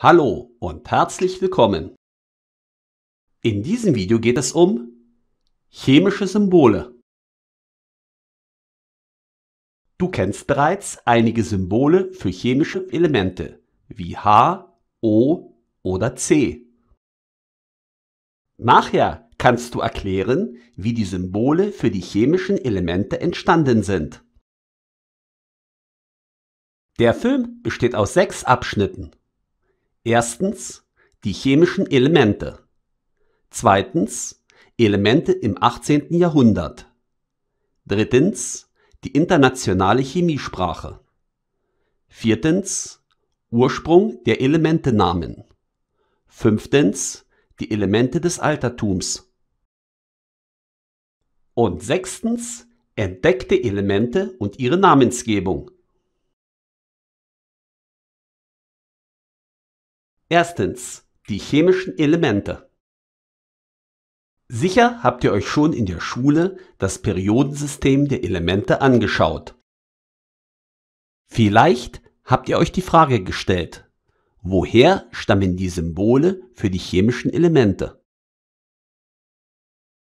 Hallo und herzlich willkommen. In diesem Video geht es um chemische Symbole. Du kennst bereits einige Symbole für chemische Elemente wie H, O oder C. Nachher kannst du erklären, wie die Symbole für die chemischen Elemente entstanden sind. Der Film besteht aus sechs Abschnitten Erstens die chemischen Elemente. Zweitens Elemente im 18. Jahrhundert. Drittens die internationale Chemiesprache. Viertens Ursprung der Elementenamen. Fünftens die Elemente des Altertums. Und sechstens entdeckte Elemente und ihre Namensgebung. Erstens. Die chemischen Elemente. Sicher habt ihr euch schon in der Schule das Periodensystem der Elemente angeschaut. Vielleicht habt ihr euch die Frage gestellt, woher stammen die Symbole für die chemischen Elemente?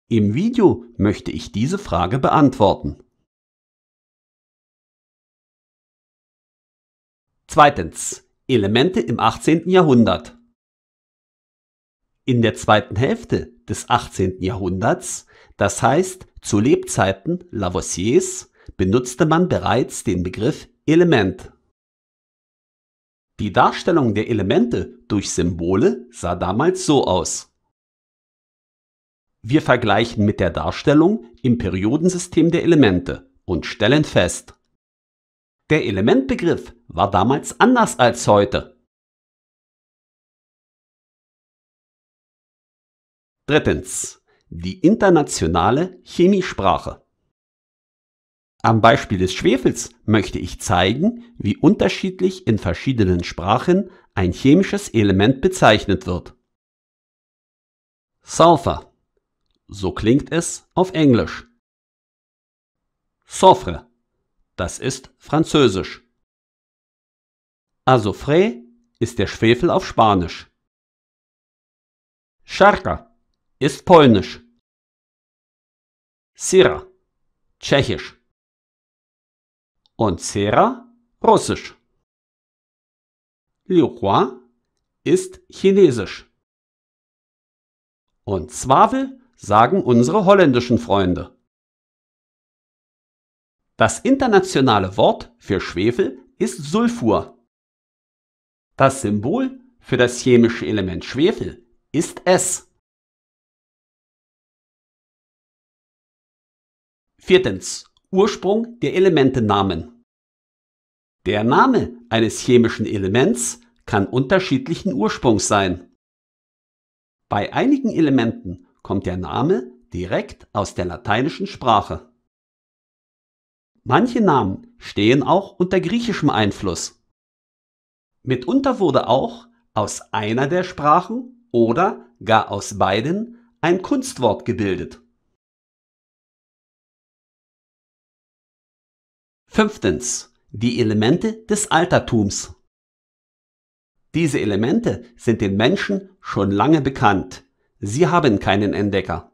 Im Video möchte ich diese Frage beantworten. Zweitens. Elemente im 18. Jahrhundert In der zweiten Hälfte des 18. Jahrhunderts, das heißt zu Lebzeiten Lavoisiers, benutzte man bereits den Begriff Element. Die Darstellung der Elemente durch Symbole sah damals so aus. Wir vergleichen mit der Darstellung im Periodensystem der Elemente und stellen fest, der Elementbegriff war damals anders als heute. Drittens. Die internationale Chemiesprache. Am Beispiel des Schwefels möchte ich zeigen, wie unterschiedlich in verschiedenen Sprachen ein chemisches Element bezeichnet wird. Sulfur. So klingt es auf Englisch. Sophre. Das ist Französisch. Azufre ist der Schwefel auf Spanisch. Scharka ist Polnisch. Sira, Tschechisch. Und Sera, Russisch. Liuhua ist Chinesisch. Und Zwavel sagen unsere holländischen Freunde. Das internationale Wort für Schwefel ist Sulfur. Das Symbol für das chemische Element Schwefel ist S. Viertens. Ursprung der Elementennamen. Der Name eines chemischen Elements kann unterschiedlichen Ursprungs sein. Bei einigen Elementen kommt der Name direkt aus der lateinischen Sprache. Manche Namen stehen auch unter griechischem Einfluss. Mitunter wurde auch aus einer der Sprachen oder gar aus beiden ein Kunstwort gebildet. Fünftens. Die Elemente des Altertums. Diese Elemente sind den Menschen schon lange bekannt. Sie haben keinen Entdecker.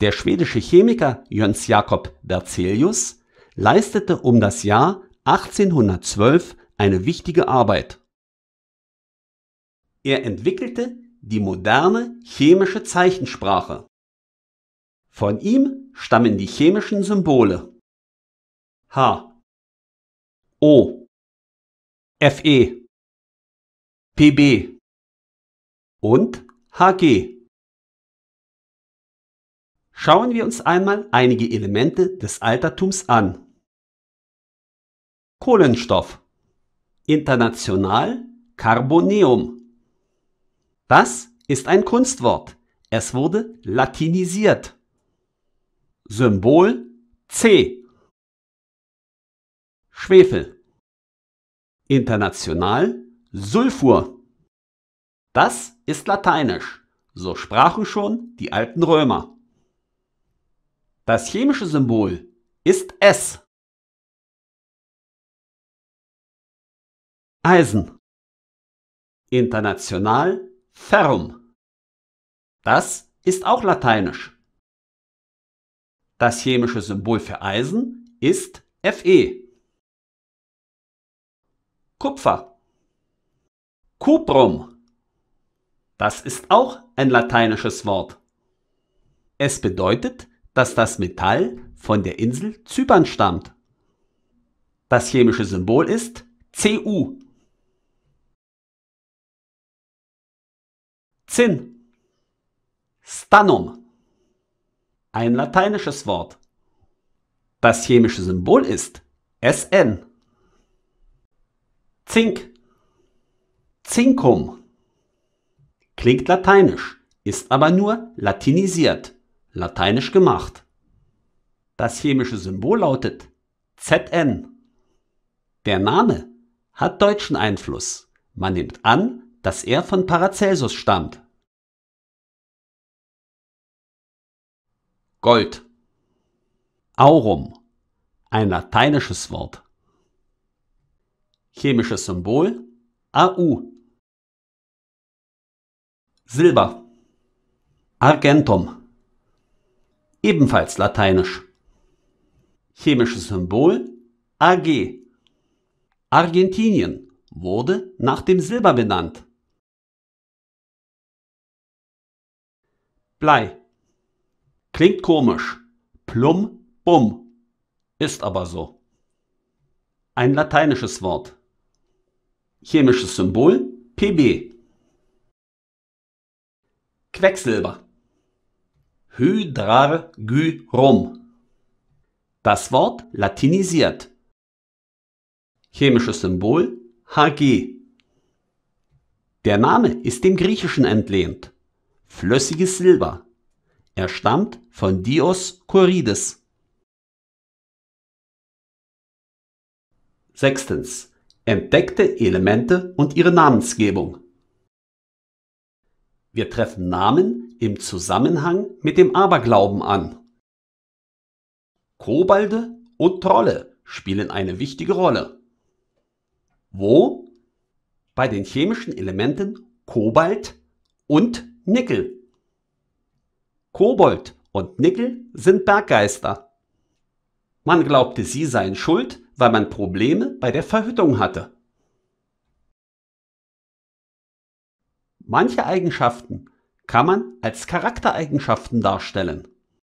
Der schwedische Chemiker Jöns Jakob Berzelius leistete um das Jahr 1812 eine wichtige Arbeit. Er entwickelte die moderne chemische Zeichensprache. Von ihm stammen die chemischen Symbole H O Fe PB und HG. Schauen wir uns einmal einige Elemente des Altertums an. Kohlenstoff. International Carboneum. Das ist ein Kunstwort. Es wurde latinisiert. Symbol C. Schwefel. International Sulfur. Das ist lateinisch. So sprachen schon die alten Römer. Das chemische Symbol ist S. Eisen. International Ferrum. Das ist auch lateinisch. Das chemische Symbol für Eisen ist Fe. Kupfer. Cuprum. Das ist auch ein lateinisches Wort. Es bedeutet dass das Metall von der Insel Zypern stammt. Das chemische Symbol ist Cu. Zinn. Stannum. Ein lateinisches Wort. Das chemische Symbol ist Sn. Zink. Zinkum. Klingt lateinisch, ist aber nur latinisiert lateinisch gemacht. Das chemische Symbol lautet ZN. Der Name hat deutschen Einfluss. Man nimmt an, dass er von Paracelsus stammt. Gold. Aurum. Ein lateinisches Wort. Chemisches Symbol AU. Silber. Argentum ebenfalls lateinisch. Chemisches Symbol Ag. Argentinien wurde nach dem Silber benannt. Blei. Klingt komisch. Plum, bum. Ist aber so. Ein lateinisches Wort. Chemisches Symbol Pb. Quecksilber. Hydrargyrom. Das Wort latinisiert. Chemisches Symbol Hg. Der Name ist dem Griechischen entlehnt. Flüssiges Silber. Er stammt von Dioskurides. Sechstens. Entdeckte Elemente und ihre Namensgebung. Wir treffen Namen im Zusammenhang mit dem Aberglauben an. Kobalde und Trolle spielen eine wichtige Rolle. Wo? Bei den chemischen Elementen Kobalt und Nickel. Kobold und Nickel sind Berggeister. Man glaubte, sie seien schuld, weil man Probleme bei der Verhüttung hatte. Manche Eigenschaften kann man als Charaktereigenschaften darstellen.